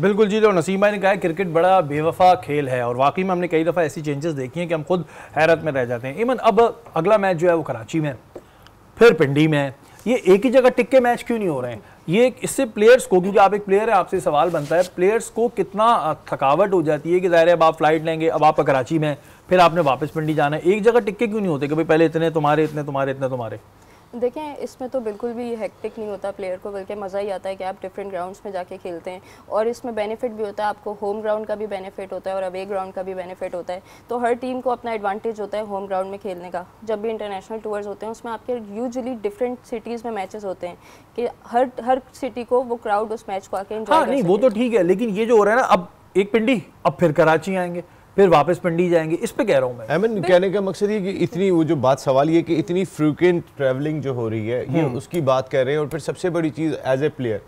बिल्कुल जी तो नसीमा ने कहा क्रिकेट बड़ा बेवफा खेल है और वाकई में हमने कई दफ़ा ऐसी चेंजेस देखी हैं कि हम खुद हैरत में रह जाते हैं इवन अब अगला मैच जो है वो कराची में फिर पिंडी में ये एक ही जगह टिक के मैच क्यों नहीं हो रहे हैं ये इससे प्लेयर्स को क्योंकि आप एक प्लेयर है आपसे सवाल बनता है प्लेयर्स को कितना थकावट हो जाती है कि ज़ाहिर है अब आप फ्लाइट लेंगे अब आप कराची में फिर आपने वापस पिंडी जाना है एक जगह टिक के क्यों नहीं होते कि भाई पहले इतने तुम्हारे इतने तुम्हारे इतने तुम्हारे देखें इसमें तो बिल्कुल भी हेक्टिक नहीं होता प्लेयर को बल्कि मज़ा ही आता है कि आप डिफरेंट ग्राउंड्स में जाके खेलते हैं और इसमें बेनिफिट भी होता है आपको होम ग्राउंड का भी बेनिफिट होता है और अवे ग्राउंड का भी बेनिफिट होता है तो हर टीम को अपना एडवांटेज होता है होम ग्राउंड में खेलने का जब भी इंटरनेशनल टूर्स होते हैं उसमें आपके यूजली डिफरेंट सिटीज़ में मैचेज होते हैं कि हर हर सिटी को वो क्राउड उस मैच को आके हाँ, नहीं वो तो ठीक है लेकिन ये जो हो रहा है ना अब एक पिंडी अब फिर कराची आएंगे फिर वापस पंडी जाएंगे इस पे कह रहा हूँ मैं एमन कहने का मकसद ये कि इतनी वो जो बात सवाल ये कि इतनी फ्रिक्वेंट ट्रैवलिंग जो हो रही है ये हम्म। उसकी बात कर रहे हैं और फिर सबसे बड़ी चीज़ एज ए प्लेयर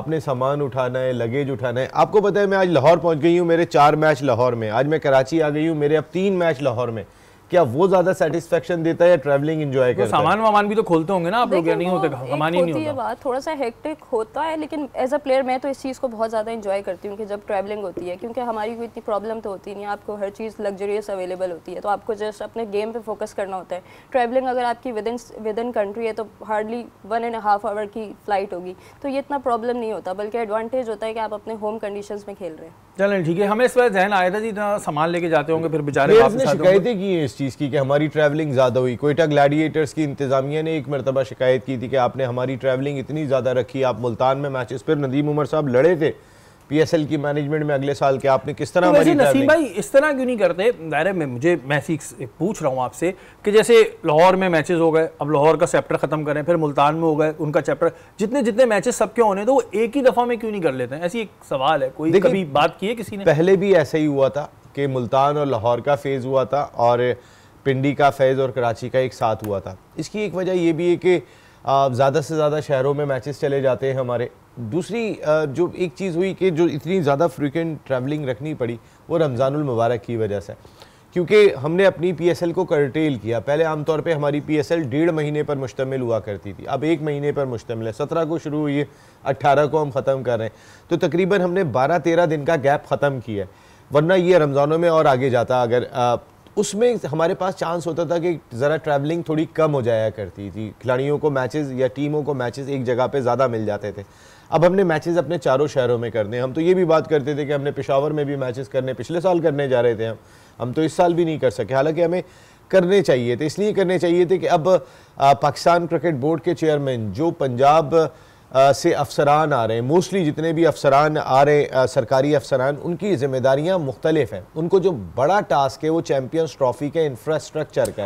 आपने सामान उठाना है लगेज उठाना है आपको पता है मैं आज लाहौर पहुंच गई हूँ मेरे चार मैच लाहौर में आज मैं कराची आ गई हूँ मेरे अब तीन मैच लाहौर में क्या वो ज्यादा सेटिस्फेक्शन देता है या ट्रैवलिंग एंजॉय करता सामान वामान भी तो खोलते होंगे ना आप लोग नहीं होते सामान ही नहीं होता बात थोड़ा सा हेक्टिक होता है लेकिन एज अ प्लेयर मैं तो इस चीज़ को बहुत ज़्यादा एंजॉय करती हूँ कि जब ट्रैवलिंग होती है क्योंकि हमारी कोई इतनी प्रॉब्लम तो होती नहीं आपको हर चीज़ लग्जरियस अवेलेबल होती है तो आपको जस्ट अपने गेम पर फोकस करना होता है ट्रैवलिंग अगर आपकी with in with in country है तो hardly one and half hour की फ़्लाइट होगी तो ये इतना प्रॉब्लम नहीं होता बल्कि एडवांटेज होता है कि आप अपने होम कंडीशन में खेल रहे हैं चलें ठीक है हमें इस बार जहन आया था जी इतना सामान लेके जाते होंगे फिर बेचारे ने शिकायतें की हैं इस चीज़ की कि हमारी ट्रैवलिंग ज़्यादा हुई कोयटा ग्लैडिएटर्स की इंतजामिया ने एक मरतबा शिकायत की थी कि आपने हमारी ट्रैवलिंग इतनी ज़्यादा रखी आप मुल्तान में मैचेस पर नदीम उमर साहब लड़े थे पीएसएल की मैनेजमेंट में अगले साल के आपने किस तरह तो नसीम भाई इस तरह क्यों नहीं करते दायरे में मुझे मैं सीख पूछ रहा हूँ आपसे कि जैसे लाहौर में मैचेस हो गए अब लाहौर का चैप्टर ख़त्म करें फिर मुल्तान में हो गए उनका चैप्टर जितने जितने मैचेस सबके होने तो वो एक ही दफ़ा में क्यों नहीं कर लेते हैं ऐसी एक सवाल है कोई कभी बात की है किसी ने पहले भी ऐसा ही हुआ था कि मुल्तान और लाहौर का फेज़ हुआ था और पिंडी का फेज और कराची का एक साथ हुआ था इसकी एक वजह यह भी है कि ज़्यादा से ज़्यादा शहरों में मैचेस चले जाते हैं हमारे दूसरी जो एक चीज़ हुई कि जो इतनी ज़्यादा फ्रिक्वेंट ट्रैवलिंग रखनी पड़ी वो रमज़ानुल मुबारक की वजह से क्योंकि हमने अपनी पीएसएल को करटेल किया पहले आमतौर पे हमारी पीएसएल डेढ़ महीने पर मुश्तमिल हुआ करती थी अब एक महीने पर मुश्तमिल है सत्रह को शुरू हुई है अट्ठारह को हम ख़त्म कर रहे हैं तो तकरीबन हमने बारह तेरह दिन का गैप ख़त्म किया है वरना ये रमज़ानों में और आगे जाता अगर उसमें हमारे पास चांस होता था कि ज़रा ट्रैवलिंग थोड़ी कम हो जाया करती थी खिलाड़ियों को मैचेस या टीमों को मैचेस एक जगह पे ज़्यादा मिल जाते थे अब हमने मैचेस अपने चारों शहरों में करने हम तो ये भी बात करते थे कि हमने पिशावर में भी मैचेस करने पिछले साल करने जा रहे थे हम हम तो इस साल भी नहीं कर सके हालांकि हमें करने चाहिए थे इसलिए करने चाहिए थे कि अब पाकिस्तान क्रिकेट बोर्ड के चेयरमैन जो पंजाब से अफसरान आ रहे हैं मोस्टली जितने भी अफसरान आ रहे हैं सरकारी अफसरान उनकी ज़िम्मेदारियाँ मुख्तलिफ हैं उनको जो बड़ा टास्क है वो चैम्पियंस ट्रॉफी के इंफ्रास्ट्रक्चर का है